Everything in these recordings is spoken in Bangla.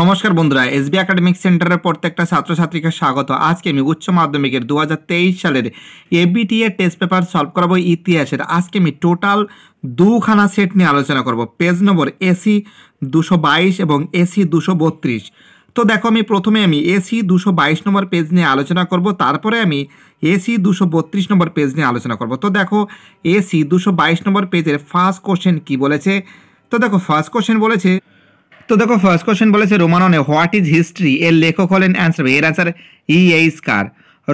নমস্কার বন্ধুরা এস বি একাডেমিক সেন্টারের প্রত্যেকটা ছাত্রছাত্রীকে স্বাগত আজকে আমি উচ্চ মাধ্যমিকের দু সালের এবিটি এর টেস্ট পেপার সলভ করাবো ইতিহাসের আজকে আমি টোটাল দুখানা সেট নিয়ে আলোচনা করব পেজ নম্বর এসি দুশো এবং এসি দুশো তো দেখো আমি প্রথমে আমি এসি দুশো বাইশ নম্বর পেজ নিয়ে আলোচনা করব তারপরে আমি এসি দুশো বত্রিশ নম্বর পেজ নিয়ে আলোচনা করব তো দেখো এসি দুশো বাইশ নম্বর পেজের ফার্স্ট কোশ্চেন কি বলেছে তো দেখো ফার্স্ট কোশ্চেন বলেছে তো দেখো ফার্স্ট কোশ্চেন বলেছে রোমান হোয়াট ইজ হিস্ট্রি এর লেখক হলেন অ্যান্সার এর অ্যান্সার ই e, এইস কার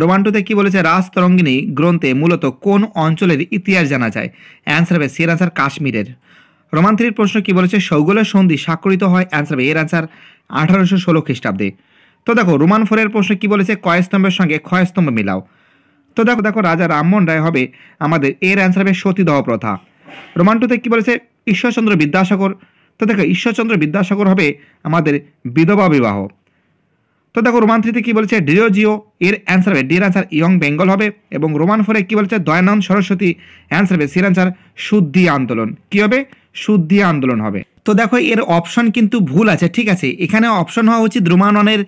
রোমান টুতে কী বলেছে রাজ তরঙ্গিনী গ্রন্থে মূলত কোন অঞ্চলের ইতিহাস জানা যায় অ্যান্সার হবে সি এর অ্যান্সার কাশ্মীরের রোমান থ্রির প্রশ্ন কী বলেছে সৌগলের সন্ধি স্বাক্ষরিত হয় অ্যান্সার হবে এর অ্যান্সার আঠারোশো ষোলো খ্রিস্টাব্দে তো দেখো রোমান ফোরের প্রশ্ন কী বলেছে কয় স্তম্ভের সঙ্গে ক্ষয় স্তম্ভ মিলাও তো দেখো দেখো রাজা রামমোহন রায় হবে আমাদের এর অ্যান্সার হবে সতীদহ প্রথা রোমান টুতে কী বলেছে ঈশ্বরচন্দ্র বিদ্যাসাগর তো দেখো ঈশ্বরচন্দ্র বিদ্যাসাগর হবে আমাদের বিধবা বিবাহ তো দেখো রোমান থ্রিতে কী বলছে ডিও জিও এর অ্যান্সার হবে ডির অ্যান্সার ইয়ং বেঙ্গল হবে এবং রোমান ফোরে কী বলছে দয়ানন্দ সরস্বতী অ্যান্সার হবে সির অ্যান্সার শুদ্ধি আন্দোলন কী হবে শুদ্ধি আন্দোলন হবে তো দেখো এর অপশন কিন্তু ভুল আছে ঠিক আছে এখানে অপশন হওয়া উচিত রোমান ওয়ানের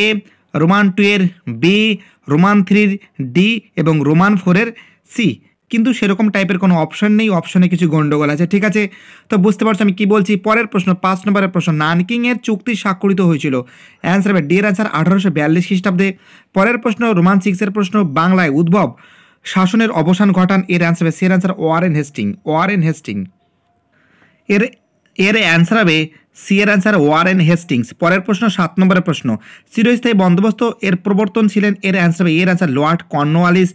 এ রোমান টু এর বি রোমান থ্রির ডি এবং রোমান ফোরের সি কিন্তু সেরকম টাইপের কোনো অপশন নেই অপশনে কিছু গণ্ডগোল আছে ঠিক আছে তো বুঝতে পারছো আমি কি বলছি পরের প্রশ্ন পাঁচ নম্বরের প্রশ্ন নানকিংয়ের চুক্তি স্বাক্ষরিত হয়েছিল অ্যান্সার হবে ডি এর অ্যান্সার আঠারোশো বিয়াল্লিশ খ্রিস্টাব্দে পরের প্রশ্ন রোমান সিক্সের প্রশ্ন বাংলায় উদ্ভব শাসনের অবসান ঘটান এর অ্যান্সার হবে সের answer Warren Hastings Warren Hastings এর এর অ্যান্সার হবে সি এর অ্যান্সার ওয়ারেন হেস্টিংস পরের প্রশ্ন সাত নম্বরের প্রশ্ন চিরস্থায়ী বন্দোবস্ত এর প্রবর্তন ছিলেন এর অ্যান্সার হবে এর অ্যান্সার লর্ড কর্নওয়ালিস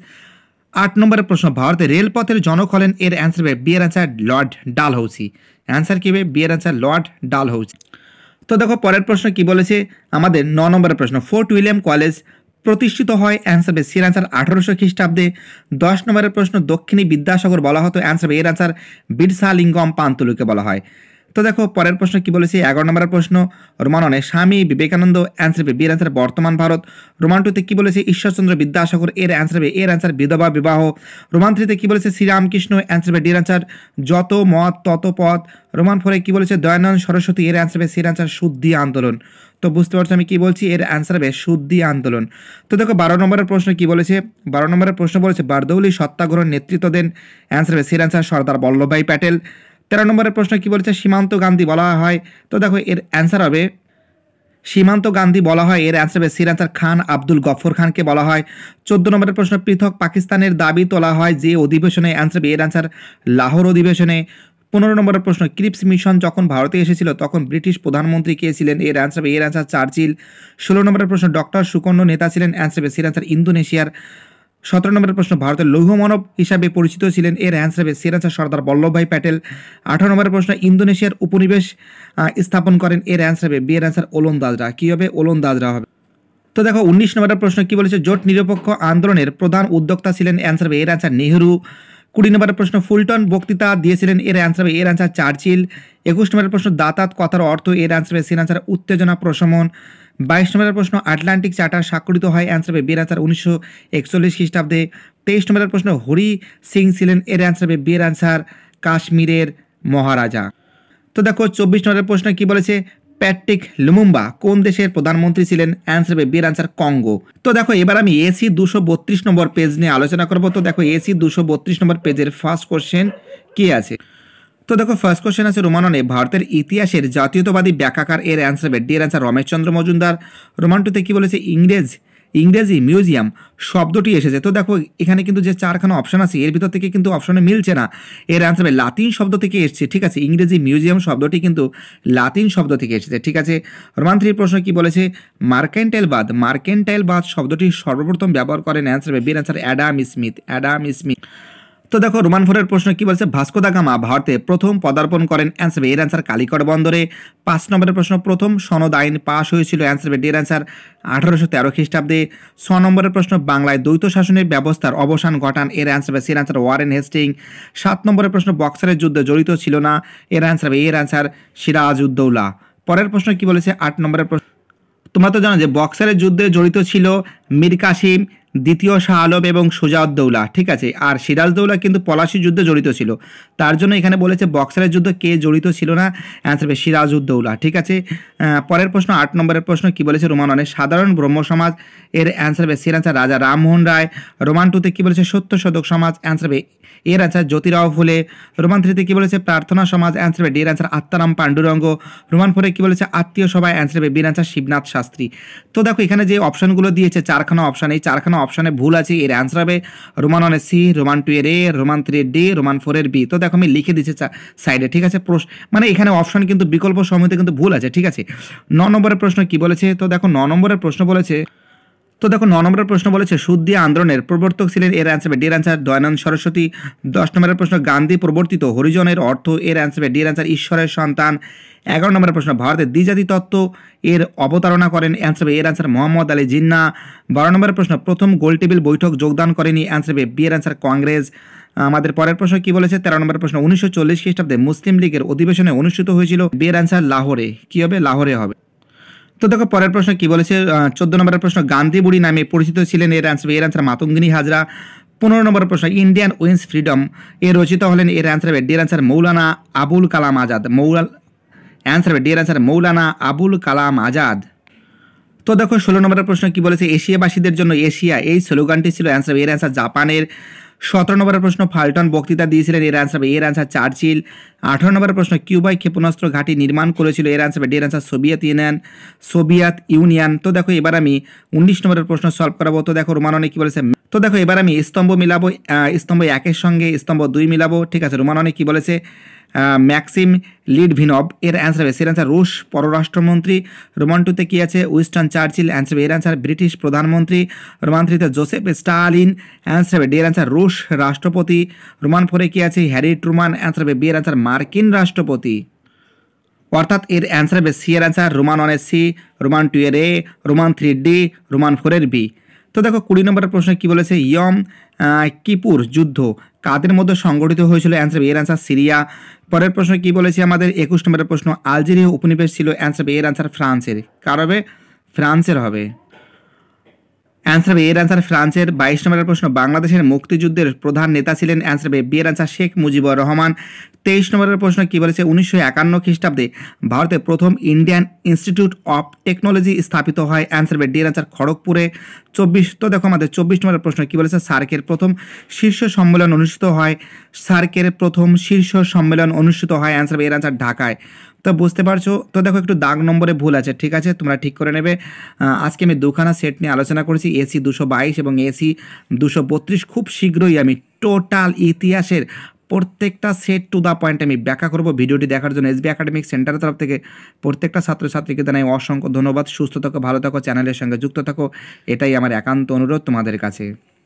আট নম্বরের প্রশ্ন ভারতের রেলপথের জনক হলেন এর অ্যান্সার হবে বিয়ের অ্যান্সার লর্ড ডালহৌসি অ্যান্সার কী হবে বিয়ের অ্যান্সার লর্ড ডালহৌসি তো দেখো পরের প্রশ্ন কি বলেছে আমাদের ন নম্বরের প্রশ্ন ফোর্ট উইলিয়াম কলেজ প্রতিষ্ঠিত হয় অ্যান্সার হবে সির অ্যান্সার আঠারোশো খ্রিস্টাব্দে দশ নম্বরের প্রশ্ন দক্ষিণী বিদ্যাসাগর বলা হতো অ্যান্সার এর অ্যান্সার লিঙ্গম পান্তলুকে বলা হয় তো দেখো পরের প্রশ্ন কি বলেছি এগারো নম্বরের প্রশ্ন রোমান অনে স্বামী বিবেকানন্দ অ্যান্সার বি বিয়ের অ্যান্সার বর্তমান ভারত রোমান টুতে কী বলেছে ঈশ্বরচন্দ্র বিদ্যাসাগর এর অ্যান্সার বি এর অ্যান্সার বিধবা বিবাহ রোমান থ্রিতে কী বলেছে শ্রীরামকৃষ্ণ অ্যান্সার বি ডির অ্যান্সার যত মত তত পথ রোমান ফোরে কী বলেছে দয়ানন্দ সরস্বতী এর অ্যান্সার হবে সির অ্যান্সার শুদ্ধি আন্দোলন তো বুঝতে পারছো আমি কী বলছি এর অ্যান্সার হবে শুদ্ধি আন্দোলন তো দেখো বারো নম্বরের প্রশ্ন কী বলেছে বারো নম্বরের প্রশ্ন বলেছে বারদৌলি সত্যাগ্রহ নেতৃত্ব দেন অ্যান্সার হবে সির অ্যান্সার সর্দার বল্লভভাই প্যাটেল তেরো নম্বরের প্রশ্ন কি বলেছে সীমান্ত গান্ধী বলা হয় তো দেখো এর অ্যান্সার হবে সীমান্ত গান্ধী বলা হয় এর অ্যান্সার হবে সিরাজার খান আব্দুল গফর খানকে বলা হয় চোদ্দ নম্বরের প্রশ্ন পৃথক পাকিস্তানের দাবি তোলা হয় যে অধিবেশনে অ্যান্সার হবে এর অ্যান্সার লাহোর অধিবেশনে পনেরো নম্বরের প্রশ্ন ক্রিপস মিশন যখন ভারতে এসেছিল তখন ব্রিটিশ প্রধানমন্ত্রী কে ছিলেন এর অ্যান্সার হবে এর অ্যান্সার চার্চিল ষোলো নম্বরের প্রশ্ন ডক্টর সুকন্য নেতা ছিলেন অ্যান্সার হবে সিরাজার ইন্দোনেশিয়ার সতেরো নম্বরের প্রশ্ন ভারতের লৌহ মানব হিসাবে পরিচিত ছিলেন এর অ্যান্সার হবে সিরাজা সর্দার বল্লভভাই প্যাটেল আঠারো নম্বরের প্রশ্ন ইন্দোনেশিয়ার উপনিবেশ স্থাপন করেন এর অ্যান্সার হবে বিয়ের অ্যান্সার ওলন্দাজরা কী হবে ওলন্দাজরা হবে তো দেখো উনিশ নম্বরের প্রশ্ন কী বলেছে জোট নিরপেক্ষ আন্দোলনের প্রধান উদ্যোক্তা ছিলেন অ্যান্সার হবে এর অ্যান্সার নেহরু কুড়ি নম্বরের প্রশ্ন ফুলটন বক্তৃতা দিয়েছিলেন এর অ্যান্সার হবে এর অ্যান্সার চার্চিল একুশ নম্বরের প্রশ্ন দাতাত কথার অর্থ এর অ্যান্সার হবে সিন অ্যান্সার উত্তেজনা প্রশমন বাইশ নম্বরের প্রশ্ন আটলান্টিক চার্টার স্বাক্ষরিত হয় অ্যান্সার হবে বিয়ের আনসার উনিশশো একচল্লিশ খ্রিস্টাব্দে তেইশ নম্বরের প্রশ্ন হরি সিং ছিলেন এর অ্যান্সার হবে বিয়ের আনসার কাশ্মীরের মহারাজা তো দেখো চব্বিশ নম্বরের প্রশ্ন কি বলেছে প্যাট্রিক লুমুম্বা কোন দেশের প্রধানমন্ত্রী ছিলেন অ্যান্সার হবে বিয়ের আনসার কঙ্গো তো দেখো এবার আমি এসি দুশো বত্রিশ নম্বর পেজ নিয়ে আলোচনা করবো তো দেখো এসি দুশো বত্রিশ নম্বর পেজের ফার্স্ট কোশ্চেন কি আছে তো দেখো ফার্স্ট কোশ্চেন আছে রোমাননে ভারতের ইতিহাসের জাতীয়তাবাদী ব্যাখ্যাকার এর অ্যান্সার হবে ডিয়ার অ্যান্সার রমেশচন্দ্র মজুমদার রোমান টুতে কী বলেছে ইংরেজ ইংরেজি মিউজিয়াম শব্দটি এসেছে তো দেখো এখানে কিন্তু যে চারখানা অপশান আছে এর ভিতর থেকে কিন্তু অপশানে মিলছে না এর অ্যান্সার হবে লাতিন শব্দ থেকে এসছে ঠিক আছে ইংরেজি মিউজিয়াম শব্দটি কিন্তু লাতিন শব্দ থেকে এসেছে ঠিক আছে থ্রির প্রশ্ন কি বলেছে মার্কেন্টাইলবাদ মার্কেন্টাইলবাদ শব্দটি সর্বপ্রথম ব্যবহার করেন অ্যান্সার হবে বীর answer Adam Smith Adam Smith তো দেখো রোমান ফোরের প্রশ্ন কি বলছে ভাস্কো দা গামা ভারতে প্রথম পদার্পণ করেন অ্যান্সার এর অ্যান্সার কালিকট বন্দরে পাঁচ নম্বরের প্রশ্ন প্রথম সনদ আইন পাশ হয়েছিল অ্যান্সার ডি এর অ্যান্সার আঠারোশো তেরো খ্রিস্টাব্দে ছ নম্বরের প্রশ্ন বাংলায় দ্বৈত শাসনের ব্যবস্থার অবসান ঘটান এর অ্যান্সার সি এর অ্যান্সার ওয়ারেন হেস্টিং সাত নম্বরের প্রশ্ন বক্সারের যুদ্ধে জড়িত ছিল না এর অ্যান্সার এর অ্যান্সার সিরাজ উদ্দৌলা পরের প্রশ্ন কি বলেছে আট নম্বরের প্রশ্ন তোমরা তো জানো যে বক্সারের যুদ্ধে জড়িত ছিল মীর কাসিম দ্বিতীয় শাহ আলম এবং সুজাউদ্দৌলা ঠিক আছে আর সিরাজদৌলা কিন্তু পলাশি যুদ্ধে জড়িত ছিল তার জন্য এখানে বলেছে বক্সারের যুদ্ধ কে জড়িত ছিল না অ্যান্সার হবে সিরাজউদ্দৌলা ঠিক আছে পরের প্রশ্ন আট নম্বরের প্রশ্ন কি বলেছে রোমান অনেক সাধারণ ব্রহ্ম সমাজ এর অ্যান্সার হবে সির রাজা রামমোহন রায় রোমান টুতে কী বলেছে সত্য শতক সমাজ অ্যান্সার হবে এর অ্যান্সার জ্যোতিরাও ফুলে রোমান থ্রিতে কী বলেছে প্রার্থনা সমাজ অ্যান্সার হবে ডির অ্যান্সার আত্মারাম পাণ্ডুরঙ্গ রোমান ফোরে কী বলেছে আত্মীয় সভায় অ্যান্সার হবে বীর অ্যান্সার শিবনাথ শাস্ত্রী তো দেখো এখানে যে অপশানগুলো দিয়েছে চারখানা অপশান এই চারখানা অপশনে ভুল আছে এর অ্যান্সার হবে রোমান ওয়ানের সি রোমান টু এর এ রোমান থ্রি এর ডি রোমান ফোর এর বি তো দেখো আমি লিখে দিচ্ছি সাইডে ঠিক আছে মানে এখানে অপশন কিন্তু বিকল্প সময়তে কিন্তু ভুল আছে ঠিক আছে ন নম্বরের প্রশ্ন কি বলেছে তো দেখো ন নম্বরের প্রশ্ন বলেছে তো দেখো ন নম্বরের প্রশ্ন বলেছে সুদ্দি আন্দোলনের প্রবর্তক ছিলেন এর answer D answer Dayananda Saraswati দশ নম্বরের প্রশ্ন গান্ধী প্রবর্তিত হরিজনের অর্থ এর অ্যান্সার ডি অ্যান্সার ঈশ্বরের সন্তান এগারো নম্বরের প্রশ্ন ভারতের দ্বিজাতি তত্ত্ব এর অবতারণা করেন অ্যান্সার এর অ্যান্সার মোহাম্মদ আলী জিন্না বারো নম্বরের প্রশ্ন প্রথম গোলটেবিল বৈঠক যোগদান করেনি অ্যান্সার বি এর অ্যান্সার কংগ্রেস আমাদের পরের প্রশ্ন কি বলেছে তেরো নম্বর প্রশ্ন উনিশশো চল্লিশ খ্রিস্টাব্দে মুসলিম লীগের অধিবেশনে অনুষ্ঠিত হয়েছিল বিয়ের অ্যান্সার লাহোরে কি হবে লাহোরে হবে তো দেখো পরের প্রশ্ন কি বলেছে চোদ্দ নম্বরের প্রশ্ন গান্ধী বুড়ি নামে পরিচিত ছিলেন এর অ্যান্সার এর অ্যান্সার মাতঙ্গিনী হাজরা পনেরো নম্বর প্রশ্ন ইন্ডিয়ান উইন্স ফ্রিডম এ রচিত হলেন এর অ্যান্সার হবে ডি অ্যান্সার মৌলানা আবুল কালাম আজাদ মৌলা অ্যান্সার হবে ডিয়ার অ্যান্সার মৌলানা আবুল কালাম আজাদ তো দেখো ষোলো নম্বরের প্রশ্ন কি বলেছে এশিয়াবাসীদের জন্য এশিয়া এই স্লোগানটি ছিল অ্যান্সার এর অ্যান্সার জাপানের সতেরো নম্বরের প্রশ্ন ফাল্টন বক্তৃতা দিয়েছিলেন এর অ্যান্সার এর অ্যান্সার চার্চিল আঠারো নম্বরের প্রশ্ন কিউবায় ক্ষেপণাস্ত্র ঘাঁটি নির্মাণ করেছিল এর অ্যান্সার ডিয়ার answer Soviet Union Soviet Union তো দেখো এবার আমি উনিশ নম্বরের প্রশ্ন সলভ করাবো তো দেখো রোমাননে কি বলেছে তো দেখো এবার আমি স্তম্ভ মিলাবো স্তম্ভ একের সঙ্গে স্তম্ভ দুই মিলাবো ঠিক আছে রোমাননে কি বলেছে ম্যাক্সিম লিডভিনভ এর অ্যান্সার হবে সের অ্যান্সার রুশ পররাষ্ট্রমন্ত্রী রোমান্টুতে কী আছে উইস্টন চার্চিল অ্যান্সার হবে এর অ্যান্সার ব্রিটিশ প্রধানমন্ত্রী রোমান জোসেফ স্টালিন অ্যান্সার হবে ডি এর অ্যান্সার রুশ রাষ্ট্রপতি রোমান ফোরে কী আছে হ্যারি ট্রুমান অ্যান্সার হবে বি এর অ্যান্সার মার্কিন রাষ্ট্রপতি অর্থাৎ এর অ্যান্সার হবে সি এর answer Roman A C Roman two এর A Roman three D Roman ফোরের বি তো দেখো কুড়ি নম্বরের প্রশ্নে কি বলেছে ইয়ম কিপুর যুদ্ধ কাদের মধ্যে সংগঠিত হয়েছিল অ্যান্সার এর অ্যান্সার সিরিয়া পরের প্রশ্ন কি বলেছে আমাদের একুশ নম্বরের প্রশ্ন আলজেরিয়া উপনিবেশ ছিল অ্যান্সার এর অ্যান্সার ফ্রান্সের কার হবে ফ্রান্সের হবে অ্যান্সার বি এর অ্যান্সার ফ্রান্সের বাইশ নম্বরের প্রশ্ন বাংলাদেশের মুক্তিযুদ্ধের প্রধান নেতা ছিলেন অ্যান্সার বি এর অ্যান্সার শেখ মুজিবুর রহমান তেইশ নম্বরের প্রশ্ন কী বলেছে উনিশশো একান্ন খ্রিস্টাব্দে ভারতে প্রথম ইন্ডিয়ান ইনস্টিটিউট অফ টেকনোলজি স্থাপিত হয় অ্যান্সার বি ডি অ্যান্সার খড়গপুরে চব্বিশ তো দেখো আমাদের চব্বিশ নম্বরের প্রশ্ন কী বলেছে সার্কের প্রথম শীর্ষ সম্মেলন অনুষ্ঠিত হয় সার্কের প্রথম শীর্ষ সম্মেলন অনুষ্ঠিত হয় অ্যান্সার বি এর অ্যান্সার ঢাকায় তো বুঝতে পারছো তো দেখো একটু দাগ নম্বরে ভুল আছে ঠিক আছে তোমরা ঠিক করে নেবে আজকে আমি দুখানা সেট নিয়ে আলোচনা করেছি এসি দুশো বাইশ এবং এসি দুশো বত্রিশ খুব শীঘ্রই আমি টোটাল ইতিহাসের প্রত্যেকটা সেট টু দ্য পয়েন্ট আমি ব্যাখ্যা করবো ভিডিওটি দেখার জন্য এসবি একাডেমিক সেন্টারের তরফ থেকে প্রত্যেকটা ছাত্রছাত্রীকে জানাই অসংখ্য ধন্যবাদ সুস্থ থাকো ভালো থাকো চ্যানেলের সঙ্গে যুক্ত থাকো এটাই আমার একান্ত অনুরোধ তোমাদের কাছে